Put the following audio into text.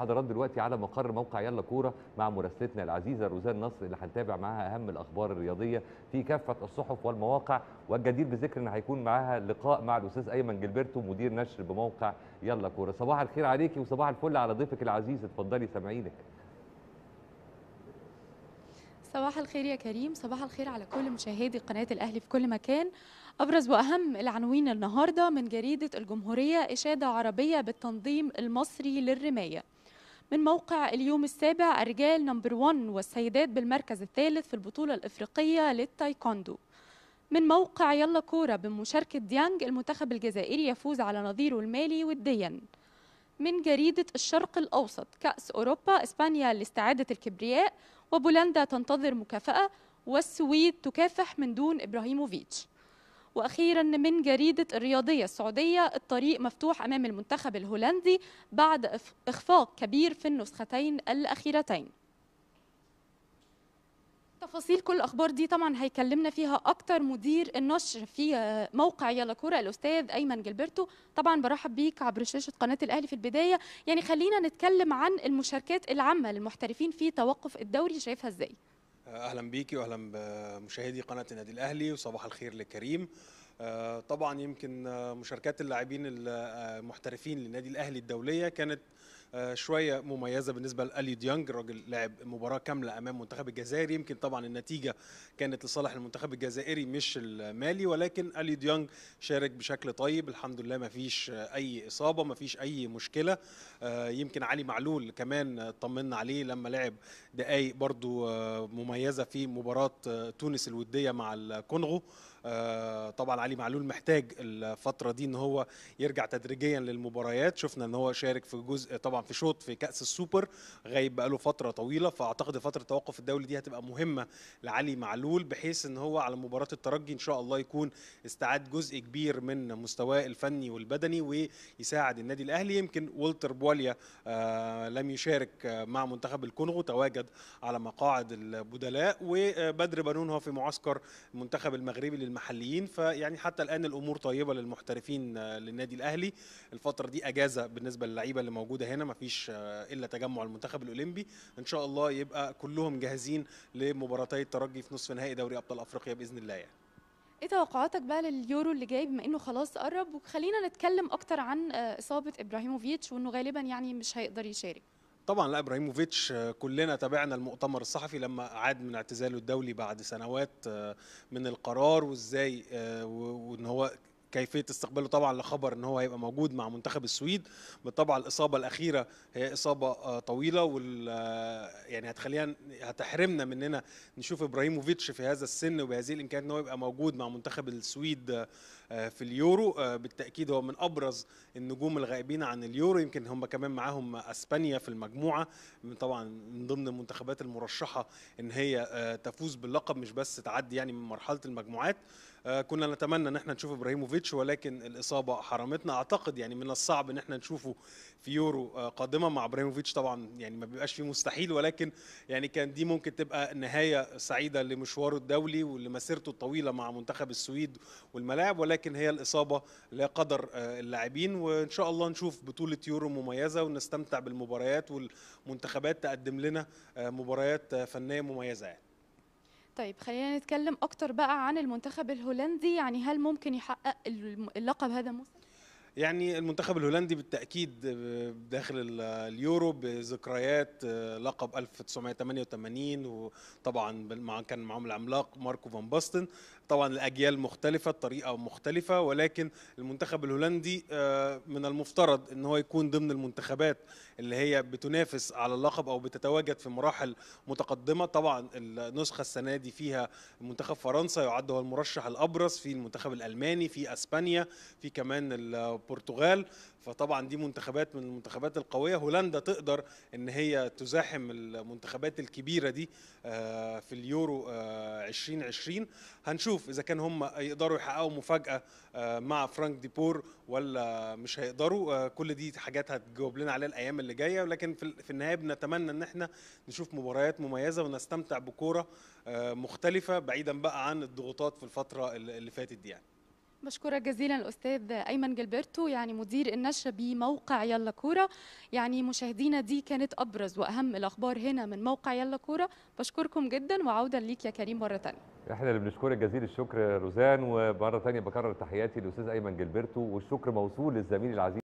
حضرات دلوقتي على مقر موقع يلا كوره مع مراسلتنا العزيزه روزان نصر اللي هنتابع معاها اهم الاخبار الرياضيه في كافه الصحف والمواقع والجدير بذكر ان هيكون معاها لقاء مع الاستاذ ايمن جلبرتو مدير نشر بموقع يلا كوره صباح الخير عليكي وصباح الفل على ضيفك العزيز اتفضلي سامعينك صباح الخير يا كريم صباح الخير على كل مشاهدي قناة الأهلي في كل مكان أبرز وأهم العناوين النهاردة من جريدة الجمهورية إشادة عربية بالتنظيم المصري للرماية من موقع اليوم السابع الرجال نمبر 1 والسيدات بالمركز الثالث في البطولة الإفريقية للتايكوندو من موقع يلا كورة بمشاركة ديانج المنتخب الجزائري يفوز على نظيره المالي وديا من جريدة الشرق الأوسط كأس أوروبا إسبانيا لاستعادة الكبرياء وبولندا تنتظر مكافأة والسويد تكافح من دون إبراهيموفيتش واخيرا من جريده الرياضيه السعوديه الطريق مفتوح امام المنتخب الهولندي بعد اخفاق كبير في النسختين الاخيرتين تفاصيل كل الاخبار دي طبعا هيكلمنا فيها اكتر مدير النشر في موقع يلا كوره الاستاذ ايمن جلبرتو طبعا برحب بيك عبر شاشه قناه الاهلي في البدايه يعني خلينا نتكلم عن المشاركات العامه للمحترفين في توقف الدوري شايفها ازاي اهلا بيكي واهلا بمشاهدي قناه النادي الاهلي وصباح الخير لكريم آه، طبعا يمكن آه، مشاركات اللاعبين المحترفين آه، للنادي الاهلي الدوليه كانت آه، شويه مميزه بالنسبه لالي ديانج راجل لعب مباراه كامله امام منتخب الجزائري يمكن طبعا النتيجه كانت لصالح المنتخب الجزائري مش المالي ولكن الي ديانج شارك بشكل طيب الحمد لله ما فيش اي اصابه ما فيش اي مشكله آه، يمكن علي معلول كمان طمنا عليه لما لعب دقايق برضو آه، مميزه في مباراه تونس الوديه مع الكونغو طبعا علي معلول محتاج الفتره دي ان هو يرجع تدريجيا للمباريات شفنا ان هو شارك في جزء طبعا في شوط في كاس السوبر غايب بقاله فتره طويله فاعتقد فتره توقف الدوري دي هتبقى مهمه لعلي معلول بحيث ان هو على مباراه الترجي ان شاء الله يكون استعاد جزء كبير من مستواه الفني والبدني ويساعد النادي الاهلي يمكن والتر بواليا آه، لم يشارك آه، مع منتخب الكونغو تواجد على مقاعد البدلاء وبدر بنون هو في معسكر المنتخب المغربي للمحليين فيعني حتى الان الامور طيبه للمحترفين آه، للنادي الاهلي الفتره دي اجازه بالنسبه للعيبه اللي موجوده هنا ما فيش الا تجمع المنتخب الاولمبي ان شاء الله يبقى كلهم جاهزين لمباراتي الترجي في نصف نهائي دوري ابطال افريقيا باذن الله يعني. ايه توقعاتك بقى لليورو اللي جاي بما انه خلاص قرب وخلينا نتكلم اكتر عن اصابه ابراهيموفيتش وانه غالبا يعني مش هيقدر يشارك طبعا لا ابراهيموفيتش كلنا تابعنا المؤتمر الصحفي لما عاد من اعتزاله الدولي بعد سنوات من القرار وازاي آه، وان هو كيفيه استقباله طبعا لخبر ان هو هيبقى موجود مع منتخب السويد بالطبع الاصابه الاخيره هي اصابه آه، طويله وال آه، يعني هتخلينا هتحرمنا مننا نشوف ابراهيموفيتش في هذا السن وبهذه الامكانيات ان هو يبقى موجود مع منتخب السويد آه، آه، في اليورو آه، بالتاكيد هو من ابرز النجوم الغائبين عن اليورو يمكن هم كمان معاهم اسبانيا في المجموعه طبعا من ضمن المنتخبات المرشحه ان هي آه، تفوز باللقب مش بس تعدي يعني من مرحله المجموعات كنا نتمنى ان احنا نشوف ابراهيموفيتش ولكن الاصابه حرمتنا اعتقد يعني من الصعب ان احنا نشوفه في يورو قادمه مع ابراهيموفيتش طبعا يعني ما بيبقاش فيه مستحيل ولكن يعني كان دي ممكن تبقى نهايه سعيده لمشواره الدولي ولمسيرته الطويله مع منتخب السويد والملاعب ولكن لكن هي الاصابه لا قدر آه، اللاعبين وان شاء الله نشوف بطوله يورو مميزه ونستمتع بالمباريات والمنتخبات تقدم لنا آه، مباريات آه، فنيه مميزه يعني. طيب خلينا نتكلم اكتر بقى عن المنتخب الهولندي يعني هل ممكن يحقق اللقب هذا الموسم يعني المنتخب الهولندي بالتاكيد داخل اليورو بذكريات آه، لقب 1988 وطبعا كان معاهم العملاق ماركو فان باستن طبعا الاجيال مختلفه الطريقه مختلفه ولكن المنتخب الهولندي آه، من المفترض ان هو يكون ضمن المنتخبات اللي هي بتنافس على اللقب او بتتواجد في مراحل متقدمه طبعا النسخه السنه دي فيها منتخب فرنسا يعد هو المرشح الابرز في المنتخب الالماني في اسبانيا في كمان والبرتغال فطبعا دي منتخبات من المنتخبات القويه هولندا تقدر ان هي تزاحم المنتخبات الكبيره دي آه، في اليورو 2020 آه، هنشوف اذا كان هم يقدروا يحققوا مفاجاه آه، مع فرانك ديبور ولا مش هيقدروا كل دي حاجات هتجاوب لنا عليها الايام اللي جايه ولكن في النهايه بنتمنى ان احنا نشوف مباريات مميزه ونستمتع بكوره مختلفه بعيدا بقى عن الضغوطات في الفتره اللي فاتت دي يعني بشكرك جزيلا الاستاذ ايمن جلبرتو يعني مدير النشر بموقع يلا كوره يعني مشاهدينا دي كانت ابرز واهم الاخبار هنا من موقع يلا كوره بشكركم جدا وعودا ليك يا كريم مره ثانيه احنا اللي بنشكرك جزيل الشكر روزان ومره ثانيه بكرر تحياتي للاستاذ ايمن جلبرتو والشكر موصول للزميل العزيز